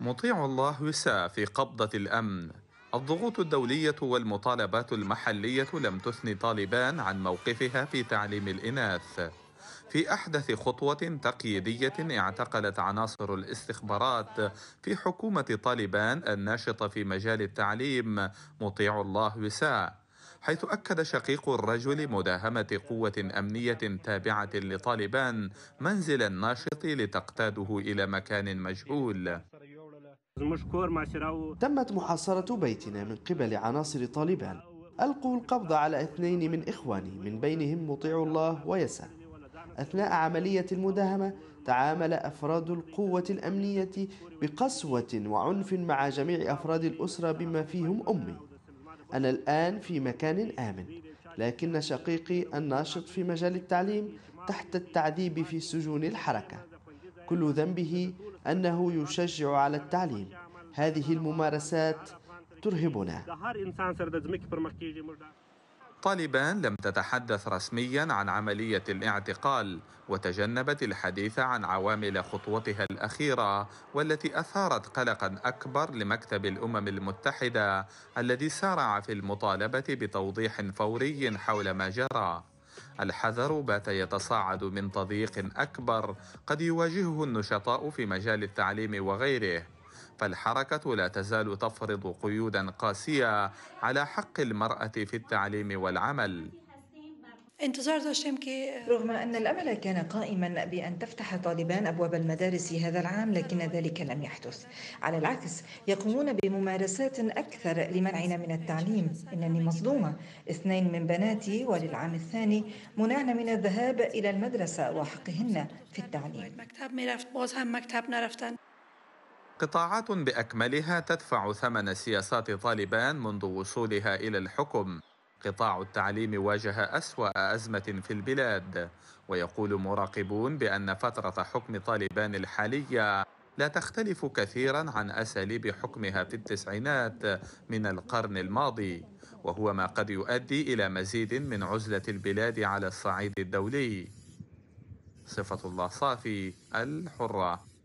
مطيع الله وسع في قبضة الأمن الضغوط الدولية والمطالبات المحلية لم تثني طالبان عن موقفها في تعليم الإناث في أحدث خطوة تقييدية اعتقلت عناصر الاستخبارات في حكومة طالبان الناشطة في مجال التعليم مطيع الله وساع حيث أكد شقيق الرجل مداهمة قوة أمنية تابعة لطالبان منزل الناشط لتقتاده إلى مكان مجهول تمت محاصرة بيتنا من قبل عناصر طالبان ألقوا القبض على اثنين من إخواني من بينهم مطيع الله ويسع أثناء عملية المداهمة تعامل أفراد القوة الأمنية بقسوة وعنف مع جميع أفراد الأسرة بما فيهم أمي أنا الآن في مكان آمن لكن شقيقي الناشط في مجال التعليم تحت التعذيب في سجون الحركة كل ذنبه أنه يشجع على التعليم هذه الممارسات ترهبنا طالبان لم تتحدث رسميا عن عملية الاعتقال وتجنبت الحديث عن عوامل خطوتها الأخيرة والتي أثارت قلقا أكبر لمكتب الأمم المتحدة الذي سارع في المطالبة بتوضيح فوري حول ما جرى الحذر بات يتصاعد من تضييق اكبر قد يواجهه النشطاء في مجال التعليم وغيره فالحركه لا تزال تفرض قيودا قاسيه على حق المراه في التعليم والعمل انتظار داشتم كي آه، رغم أن الأمل كان قائما بأن تفتح طالبان أبواب المدارس هذا العام لكن ذلك لم يحدث على العكس يقومون بممارسات أكثر لمنعنا من التعليم إنني مصدومة اثنين من بناتي وللعام الثاني منعن من الذهاب إلى المدرسة وحقهن في التعليم قطاعات بأكملها تدفع ثمن سياسات طالبان منذ وصولها إلى الحكم قطاع التعليم واجه أسوأ أزمة في البلاد ويقول مراقبون بأن فترة حكم طالبان الحالية لا تختلف كثيرا عن أساليب حكمها في التسعينات من القرن الماضي وهو ما قد يؤدي إلى مزيد من عزلة البلاد على الصعيد الدولي صفة الله صافي الحرة